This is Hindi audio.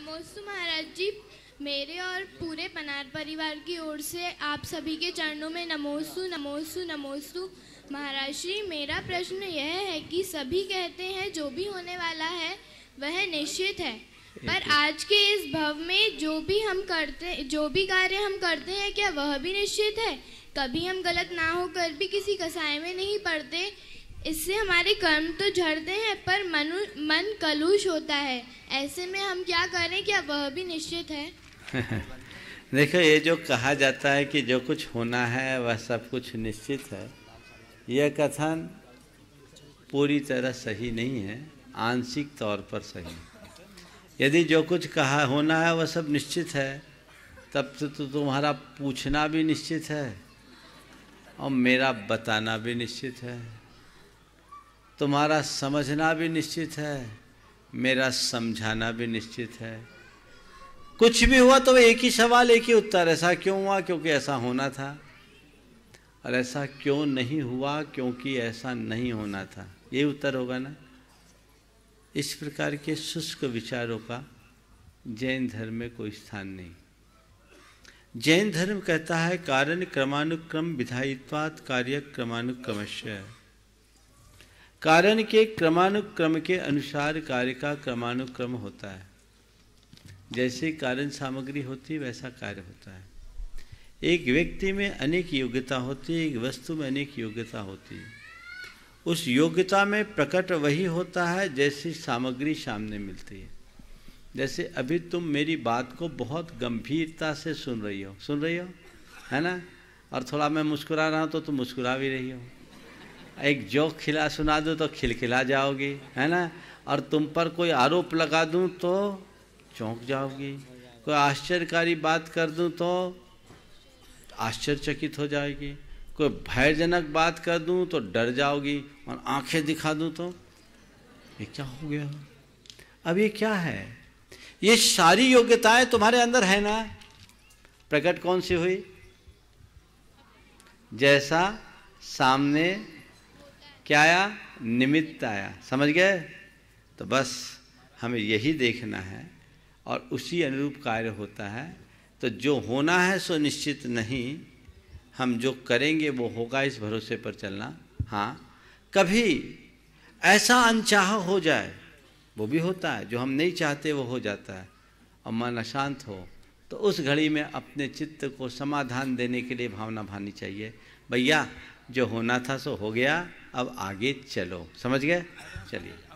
नमोस्तु महाराज जी मेरे और पूरे पनार परिवार की ओर से आप सभी के चरणों में नमोस्तु नमोस्तु नमोस्तु महाराज जी मेरा प्रश्न यह है कि सभी कहते हैं जो भी होने वाला है वह निश्चित है पर आज के इस भव में जो भी हम करते जो भी कार्य हम करते हैं क्या वह भी निश्चित है कभी हम गलत ना होकर भी किसी कसाय में नहीं पड़ते इससे हमारे कर्म तो झड़ते हैं पर मनु मन कलुष होता है ऐसे में हम क्या करें क्या वह भी निश्चित है देखो ये जो कहा जाता है कि जो कुछ होना है वह सब कुछ निश्चित है यह कथन पूरी तरह सही नहीं है आंशिक तौर पर सही यदि जो कुछ कहा होना है वह सब निश्चित है तब तो, तो तुम्हारा पूछना भी निश्चित है और मेरा बताना भी निश्चित है तुम्हारा समझना भी निश्चित है मेरा समझाना भी निश्चित है कुछ भी हुआ तो एक ही सवाल एक ही उत्तर ऐसा क्यों हुआ क्योंकि ऐसा होना था और ऐसा क्यों नहीं हुआ क्योंकि ऐसा नहीं होना था ये उत्तर होगा ना इस प्रकार के शुष्क विचारों का जैन धर्म में कोई स्थान नहीं जैन धर्म कहता है कारण क्रमानुक्रम विधायित्वात कार्य क्रमानुक्रमश कारण के क्रमानुक्रम के अनुसार कार्य का क्रमानुक्रम होता है जैसे कारण सामग्री होती है वैसा कार्य होता है एक व्यक्ति में अनेक योग्यता होती है एक वस्तु में अनेक योग्यता होती है उस योग्यता में प्रकट वही होता है जैसी सामग्री सामने मिलती है जैसे अभी तुम मेरी बात को बहुत गंभीरता से सुन रही हो सुन रही हो है ना और थोड़ा मैं मुस्कुरा रहा हूँ तो तुम मुस्कुरा भी रही हो एक जोक खिला सुना दूँ तो खिलखिला जाओगी है ना और तुम पर कोई आरोप लगा दूँ तो चौंक जाओगी कोई आश्चर्यकारी बात कर दूँ तो आश्चर्यचकित हो जाएगी कोई भयजनक बात कर दूँ तो डर जाओगी और आंखें दिखा दूँ तो ये क्या हो गया अब ये क्या है ये सारी योग्यताएं तुम्हारे अंदर है ना प्रकट कौन सी हुई जैसा सामने क्या आया निमित्त आया समझ गए तो बस हमें यही देखना है और उसी अनुरूप कार्य होता है तो जो होना है सो निश्चित नहीं हम जो करेंगे वो होगा इस भरोसे पर चलना हाँ कभी ऐसा अनचाह हो जाए वो भी होता है जो हम नहीं चाहते वो हो जाता है और मन अशांत हो तो उस घड़ी में अपने चित्त को समाधान देने के लिए भावना भानी चाहिए भैया जो होना था सो हो गया अब आगे चलो समझ गए चलिए